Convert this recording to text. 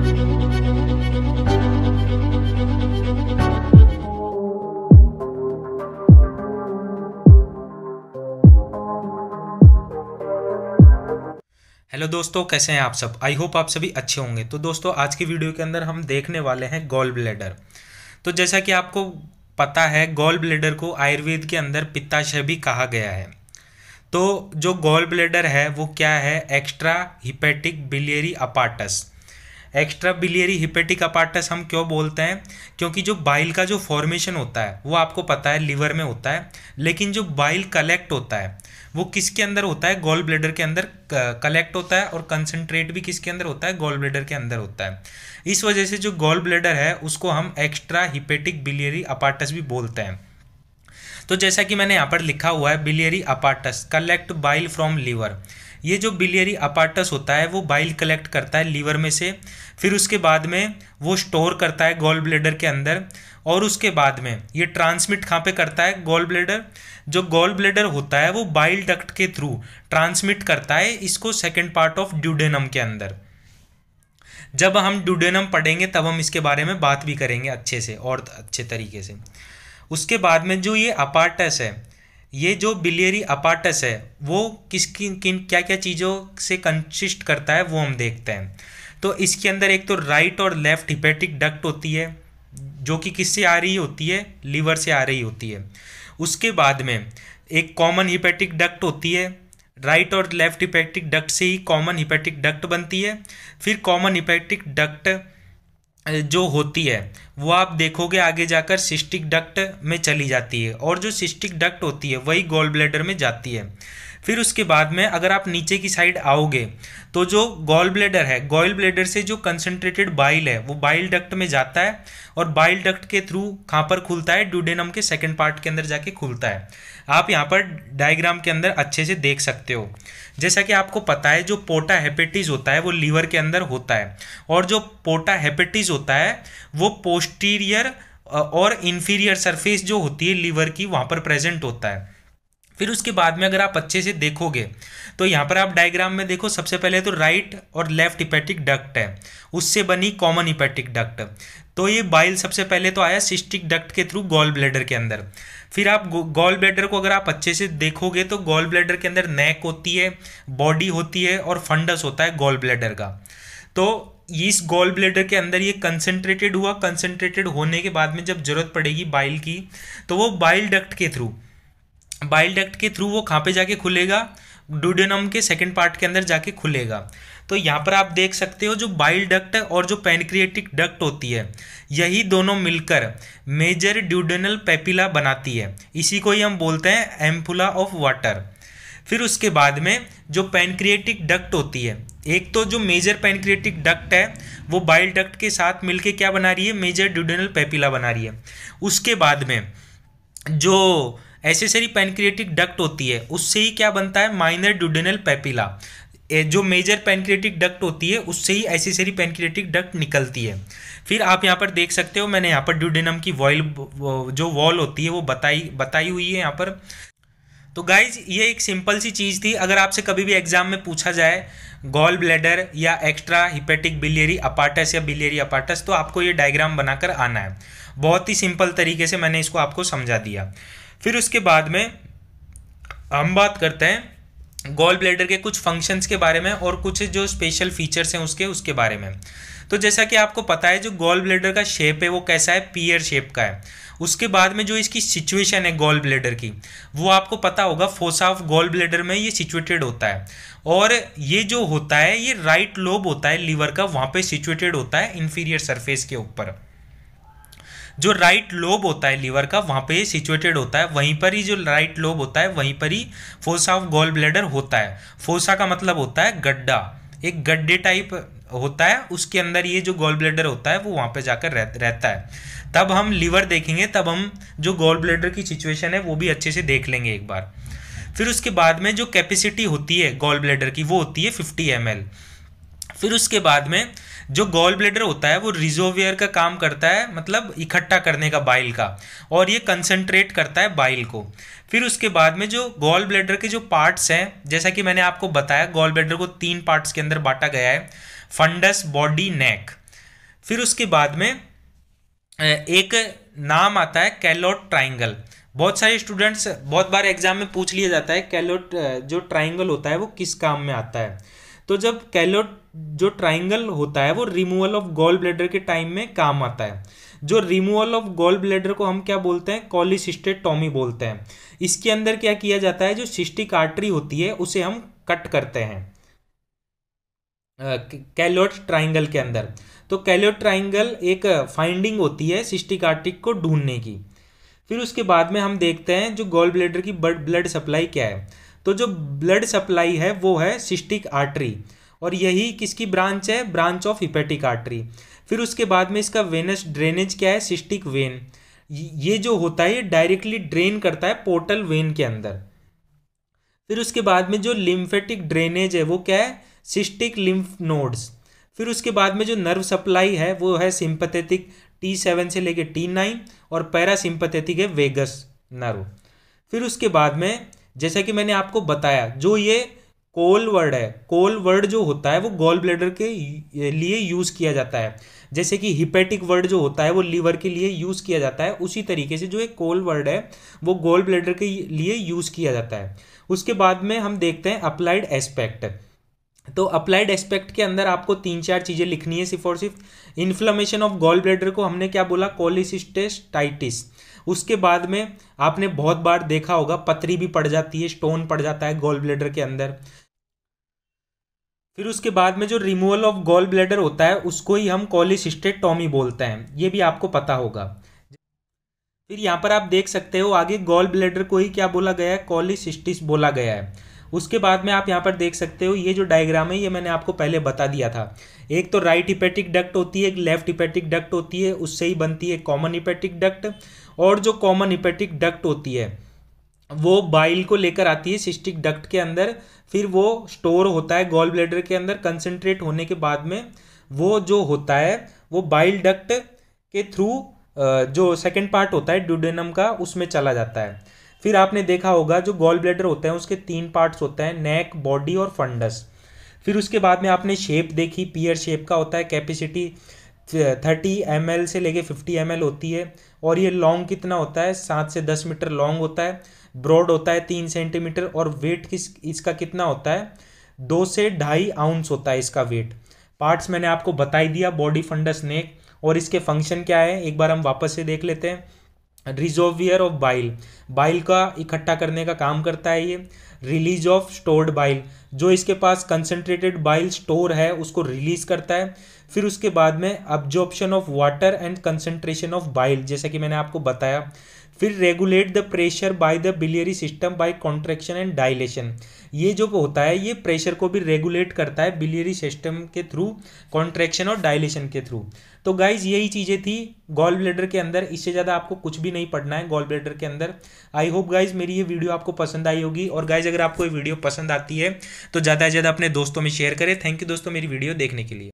hello दोस्तों कैसे हैं आप सब आई होप आप सभी अच्छे होंगे तो दोस्तों आज की वीडियो के अंदर हम देखने वाले हैं गोल ब्लेडर तो जैसा कि आपको पता है गोल ब्लेडर को आयुर्वेद के अंदर पित्ताशय भी कहा गया है तो जो गोल ब्लेडर है वो क्या है extra hepatic biliary apparatus extra biliary hepatic apparatus हम क्यों बोलते हैं क्योंकि जो बाइल का जो फॉर्मेशन होता है वो आपको पता है लीवर में होता है लेकिन जो बाइल कलेक्ट होता है वो किसके अंदर होता है गोल ब्लेडर के अंदर कलेक्ट होता है और कंसनट्रेट भी किसके अंदर होता है गोल ब्लेडर के अंदर होता है इस वजह से जो गोल ब्लेडर है उसको हम एक्स्ट्रा हिपेटिक बिलियरी अपार्टस भी बोलते हैं तो जैसा कि मैंने यहाँ पर लिखा हुआ है biliary apparatus collect bile from liver ये जो बिलियरी अपार्टस होता है वो बाइल कलेक्ट करता है लीवर में से फिर उसके बाद में वो स्टोर करता है गोल ब्लेडर के अंदर और उसके बाद में ये ट्रांसमिट कहाँ पे करता है गोल ब्लेडर जो गोल ब्लेडर होता है वो बाइल डक्ट के थ्रू ट्रांसमिट करता है इसको सेकेंड पार्ट ऑफ ड्यूडेनम के अंदर जब हम ड्यूडेनम पढ़ेंगे तब हम इसके बारे में बात भी करेंगे अच्छे से और अच्छे तरीके से उसके बाद में जो ये अपार्टस है ये जो बिलियरी अपार्टस है वो किस किन किन क्या क्या चीज़ों से कंसिस्ट करता है वो हम देखते हैं तो इसके अंदर एक तो राइट और लेफ्ट हिपेटिक डक्ट होती है जो कि किससे आ रही होती है लीवर से आ रही होती है उसके बाद में एक कॉमन हिपेटिक डक्ट होती है राइट और लेफ्ट हिपेटिक डक्ट से ही कॉमन हिपेटिक डक्ट बनती है फिर कॉमन हिपेटिक डक्ट जो होती है वो आप देखोगे आगे जाकर सिस्टिक डक्ट में चली जाती है और जो सिस्टिक डक्ट होती है वही गोल ब्लैडर में जाती है फिर उसके बाद में अगर आप नीचे की साइड आओगे तो जो गोल ब्लेडर है गोल ब्लेडर से जो कंसनट्रेटेड बाइल है वो बाइल डक्ट में जाता है और बाइल डक्ट के थ्रू कहाँ पर खुलता है ड्यूडेनम के सेकेंड पार्ट के अंदर जाके खुलता है आप यहाँ पर डायग्राम के अंदर अच्छे से देख सकते हो जैसा कि आपको पता है जो पोटा हेपेटिस होता है वो लीवर के अंदर होता है और जो पोटा हेपेटिस होता है वो पोस्ट पोस्टीरियर uh, और इन्फीरियर सरफेस जो होती है लीवर की वहाँ पर प्रेजेंट होता है फिर उसके बाद में अगर आप अच्छे से देखोगे तो यहाँ पर आप डायग्राम में देखो सबसे पहले तो राइट और लेफ्ट इपैटिक डक्ट है उससे बनी कॉमन इपैटिक डक्ट तो ये बाइल सबसे पहले तो आया सिस्टिक डक्ट के थ्रू गॉल ब्लेडर के अंदर फिर आप गॉल ब्लेडर को अगर आप अच्छे से देखोगे तो गॉल ब्लेडर के अंदर नेक होती है बॉडी होती है और फंडस होता है गॉल ब्लेडर का तो इस गोल ब्लेडर के अंदर ये कंसनट्रेटेड हुआ कंसनट्रेटेड होने के बाद में जब जरूरत पड़ेगी बाइल की तो वो बाइल डक्ट के थ्रू बाइल डक्ट के थ्रू वो कहाँ पे जाके खुलेगा डूडेनम के सेकेंड पार्ट के अंदर जाके खुलेगा तो यहाँ पर आप देख सकते हो जो बाइल डक्ट और जो पेनक्रिएटिक डक्ट होती है यही दोनों मिलकर मेजर ड्यूडेनल पेपिला बनाती है इसी को ही हम बोलते हैं एम्फुला ऑफ वाटर फिर उसके बाद में जो पेनक्रिएटिक डक्ट होती है एक तो जो मेजर पैनक्रिएटिक डक्ट है वो बाइल डक्ट के साथ मिलके क्या बना रही है मेजर ड्यूडेनल पेपिला बना रही है उसके बाद में जो एसेसरी पैनक्रिएटिक डक्ट होती है उससे ही क्या बनता है माइनर ड्यूडेनल पेपिला जो मेजर पैनक्रिएटिक डक्ट होती है उससे ही एसेसरी पैनक्रिएटिक डक्ट निकलती है फिर आप यहाँ पर देख सकते हो मैंने यहाँ पर ड्यूडेनम की वॉल जो वॉल होती है वो बताई बताई हुई है यहाँ पर तो गाइज ये एक सिंपल सी चीज़ थी अगर आपसे कभी भी एग्जाम में पूछा जाए गॉल ब्लैडर या एक्स्ट्रा हिपेटिक बिलियरी अपार्टस या बिलियरी अपार्टस तो आपको ये डायग्राम बनाकर आना है बहुत ही सिंपल तरीके से मैंने इसको आपको समझा दिया फिर उसके बाद में हम बात करते हैं गॉल ब्लेडर के कुछ फंक्शंस के बारे में और कुछ जो स्पेशल फीचर्स हैं उसके उसके बारे में तो जैसा कि आपको पता है जो गॉल ब्लेडर का शेप है वो कैसा है पीयर शेप का है उसके बाद में जो इसकी सिचुएशन है गॉल ब्लेडर की वो आपको पता होगा फोसा ऑफ गॉल ब्लेडर में ये सिचुएटेड होता है और ये जो होता है ये राइट लोब होता है लीवर का वहाँ पे सिचुएटेड होता है इन्फीरियर सरफेस के ऊपर जो राइट लोब होता है लीवर का वहाँ पे सिचुएटेड होता है वहीं पर ही जो राइट लोब होता है वहीं पर ही फोसा ऑफ गोल ब्लेडर होता है फोसा का मतलब होता है गड्ढा एक गड्ढे टाइप होता है उसके अंदर ये जो गोल ब्लेडर होता है वो वहाँ पे जाकर रह, रहता है तब हम लीवर देखेंगे तब हम जो गोल ब्लेडर की सिचुएशन है वो भी अच्छे से देख लेंगे एक बार फिर उसके बाद में जो कैपेसिटी होती है गोल ब्लेडर की वो होती है फिफ्टी एम फिर उसके बाद में जो गॉल ब्लेडर होता है वो रिजोवियर का काम करता है मतलब इकट्ठा करने का बाइल का और ये कंसनट्रेट करता है बाइल को फिर उसके बाद में जो गॉल ब्लेडर के जो पार्ट्स हैं जैसा कि मैंने आपको बताया गॉल ब्लेडर को तीन पार्ट्स के अंदर बांटा गया है फंडस बॉडी नेक फिर उसके बाद में एक नाम आता है कैलोट ट्राइंगल बहुत सारे स्टूडेंट्स बहुत बार एग्जाम में पूछ लिया जाता है कैलोट जो ट्राइंगल होता है वो किस काम में आता है तो जब कैलोट जो ट्राइंगल होता है वो रिमूवल ऑफ गॉल ब्लेडर के टाइम में काम आता है जो रिमूवल ऑफ गॉल ब्लेडर को हम क्या बोलते हैं कॉलिसिस्टेटॉमी बोलते हैं इसके अंदर क्या किया जाता है जो सिस्टिक आर्टरी होती है उसे हम कट करते हैं कैलोट ट्राइंगल के अंदर तो कैलोट ट्राइंगल एक फाइंडिंग होती है सिस्टिक आर्टिक को ढूंढने की फिर उसके बाद में हम देखते हैं जो गॉल ब्लेडर की ब्लड सप्लाई क्या है तो जो ब्लड सप्लाई है वो है सिस्टिक आर्टरी और यही किसकी ब्रांच है ब्रांच ऑफ हिपेटिक आर्टरी फिर उसके बाद में इसका वेनस ड्रेनेज क्या है सिस्टिक वेन ये जो होता है ये डायरेक्टली ड्रेन करता है पोर्टल वेन के अंदर फिर उसके बाद में जो लिम्फेटिक ड्रेनेज है वो क्या है सिस्टिक लिम्फ नोड्स फिर उसके बाद में जो नर्व सप्लाई है वो है सिंपथेटिक टी सेवन से लेके टी नाइन और पैरासिम्पथेटिक है वेगस नर्व फिर उसके बाद में जैसा कि मैंने आपको बताया जो ये कोल वर्ड है कोल वर्ड जो होता है वो गॉल ब्लेडर के लिए यूज़ किया जाता है जैसे कि हिपेटिक वर्ड जो होता है वो लीवर के लिए यूज़ किया जाता है उसी तरीके से जो एक कोल वर्ड है वो गोल ब्लेडर के लिए यूज़ किया जाता है उसके बाद में हम देखते हैं अप्लाइड एस्पेक्ट तो अप्लाइड एस्पेक्ट के अंदर आपको तीन चार चीज़ें लिखनी है सिर्फ और सिर्फ इन्फ्लमेशन ऑफ गोल ब्लेडर को हमने क्या बोला कोलिसिस्टेस्टाइटिस उसके बाद में आपने बहुत बार देखा होगा पथरी भी पड़ जाती है स्टोन पड़ जाता है गोल ब्लेडर के अंदर फिर उसके बाद में जो रिमूवल ऑफ गॉल ब्लैडर होता है उसको ही हम कॉलिसिस्टेटॉमी बोलते हैं ये भी आपको पता होगा फिर यहाँ पर आप देख सकते हो आगे गॉल ब्लैडर को ही क्या बोला गया है कॉलिसिस्टिस बोला गया है उसके बाद में आप यहाँ पर देख सकते हो ये जो डायग्राम है ये मैंने आपको पहले बता दिया था एक तो राइट हिपेटिक डक्ट होती है एक लेफ्ट हिपेटिक डक्ट होती है उससे ही बनती है कॉमन हिपेटिक डक्ट और जो कॉमन हिपेटिक डक्ट होती है वो बाइल को लेकर आती है सिस्टिक डक्ट के अंदर फिर वो स्टोर होता है गॉल ब्लेडर के अंदर कंसनट्रेट होने के बाद में वो जो होता है वो बाइल डक्ट के थ्रू जो सेकेंड पार्ट होता है ड्यूडेनम का उसमें चला जाता है फिर आपने देखा होगा जो गॉल ब्लेडर होता है उसके तीन पार्ट्स होते हैं नेक बॉडी और फंडस फिर उसके बाद में आपने शेप देखी पियर शेप का होता है कैपेसिटी थर्टी एम से लेके फिफ्टी एम होती है और ये लॉन्ग कितना होता है सात से दस मीटर लॉन्ग होता है ब्रॉड होता है तीन सेंटीमीटर और वेट किस इसका कितना होता है दो से ढाई आउंस होता है इसका वेट पार्ट्स मैंने आपको बताई दिया बॉडी फंडस नेक और इसके फंक्शन क्या है एक बार हम वापस से देख लेते हैं रिजोवियर ऑफ बाइल बाइल का इकट्ठा करने का काम करता है ये रिलीज ऑफ स्टोर्ड बाइल जो इसके पास कंसनट्रेटेड बाइल स्टोर है उसको रिलीज करता है फिर उसके बाद में absorption of water and concentration of bile जैसा कि मैंने आपको बताया फिर regulate the pressure by the biliary system by contraction and dilation ये जो होता है ये प्रेशर को भी रेगुलेट करता है बिलियरी सिस्टम के थ्रू कॉन्ट्रेक्शन और डायलेशन के थ्रू तो गाइज यही चीज़ें थी गॉल ब्लेडर के अंदर इससे ज़्यादा आपको कुछ भी नहीं पढ़ना है गॉल ब्लेडर के अंदर आई होप गाइज मेरी ये वीडियो आपको पसंद आई होगी और गाइज अगर आपको ये वीडियो पसंद आती है तो ज़्यादा से ज़्यादा अपने दोस्तों में शेयर करें थैंक यू दोस्तों मेरी वीडियो देखने के लिए